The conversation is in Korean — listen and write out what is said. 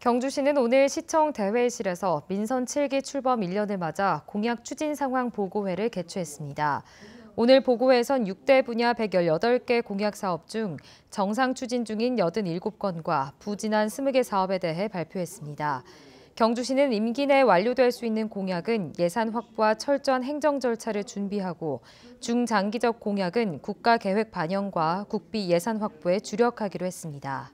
경주시는 오늘 시청 대회의실에서 민선 7기 출범 1년을 맞아 공약 추진 상황 보고회를 개최했습니다. 오늘 보고회에선 6대 분야 118개 공약 사업 중 정상 추진 중인 87건과 부진한 20개 사업에 대해 발표했습니다. 경주시는 임기 내 완료될 수 있는 공약은 예산 확보와 철저한 행정 절차를 준비하고 중장기적 공약은 국가 계획 반영과 국비 예산 확보에 주력하기로 했습니다.